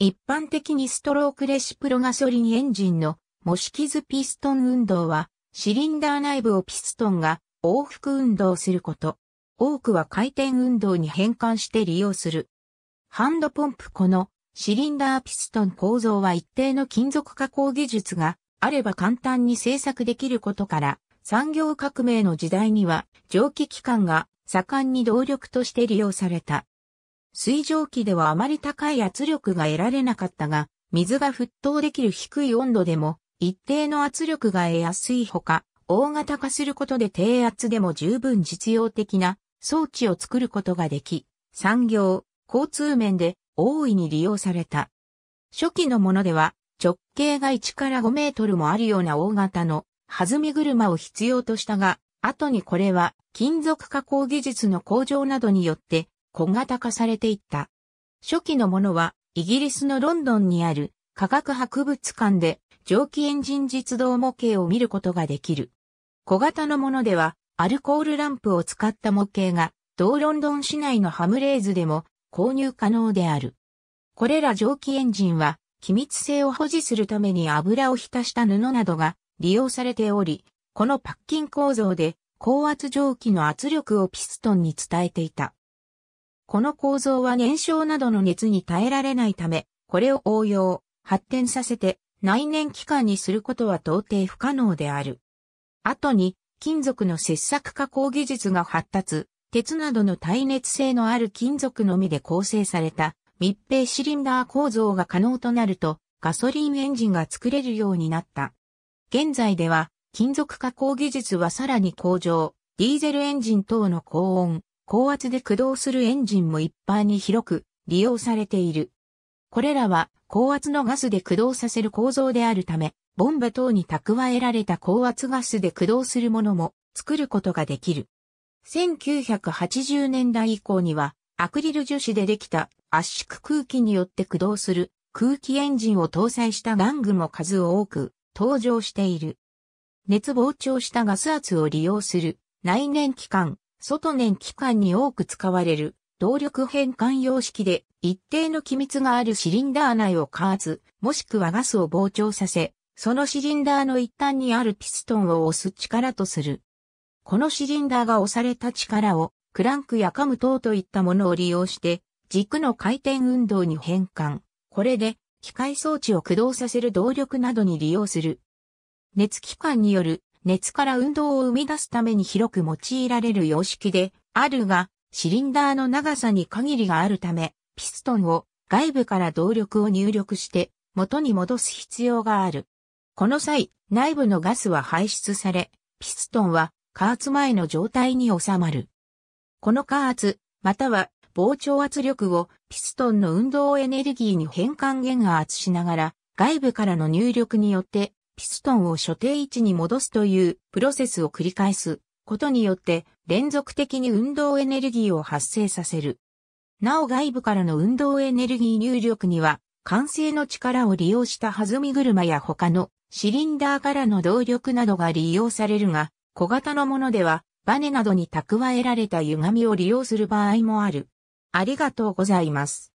一般的にストロークレシプロガソリンエンジンの模式図ピストン運動は、シリンダー内部をピストンが往復運動すること。多くは回転運動に変換して利用する。ハンドポンプこのシリンダーピストン構造は一定の金属加工技術があれば簡単に製作できることから産業革命の時代には蒸気機関が盛んに動力として利用された。水蒸気ではあまり高い圧力が得られなかったが、水が沸騰できる低い温度でも一定の圧力が得やすいほか、大型化することで低圧でも十分実用的な装置を作ることができ、産業、交通面で大いに利用された。初期のものでは直径が1から5メートルもあるような大型の弾み車を必要としたが、後にこれは金属加工技術の向上などによって小型化されていった。初期のものはイギリスのロンドンにある科学博物館で蒸気エンジン実動模型を見ることができる。小型のものではアルコールランプを使った模型が同ロンドン市内のハムレーズでも購入可能である。これら蒸気エンジンは機密性を保持するために油を浸した布などが利用されており、このパッキン構造で高圧蒸気の圧力をピストンに伝えていた。この構造は燃焼などの熱に耐えられないため、これを応用、発展させて内燃機関にすることは到底不可能である。後に、金属の切削加工技術が発達、鉄などの耐熱性のある金属のみで構成された密閉シリンダー構造が可能となるとガソリンエンジンが作れるようになった。現在では金属加工技術はさらに向上、ディーゼルエンジン等の高温、高圧で駆動するエンジンも一般に広く利用されている。これらは高圧のガスで駆動させる構造であるため、ボンベ等に蓄えられた高圧ガスで駆動するものも作ることができる。1980年代以降にはアクリル樹脂でできた圧縮空気によって駆動する空気エンジンを搭載した玩具も数多く登場している。熱膨張したガス圧を利用する内燃機関外燃機関に多く使われる動力変換様式で一定の機密があるシリンダー内を加圧、もしくはガスを膨張させ、そのシリンダーの一端にあるピストンを押す力とする。このシリンダーが押された力をクランクやカム等といったものを利用して軸の回転運動に変換。これで機械装置を駆動させる動力などに利用する。熱機関による熱から運動を生み出すために広く用いられる様式であるが、シリンダーの長さに限りがあるため、ピストンを外部から動力を入力して元に戻す必要がある。この際、内部のガスは排出され、ピストンは加圧前の状態に収まる。この加圧、または膨張圧力をピストンの運動エネルギーに変換減圧しながら、外部からの入力によってピストンを所定位置に戻すというプロセスを繰り返すことによって連続的に運動エネルギーを発生させる。なお外部からの運動エネルギー入力には、慣性の力を利用した弾み車や他のシリンダーからの動力などが利用されるが、小型のものではバネなどに蓄えられた歪みを利用する場合もある。ありがとうございます。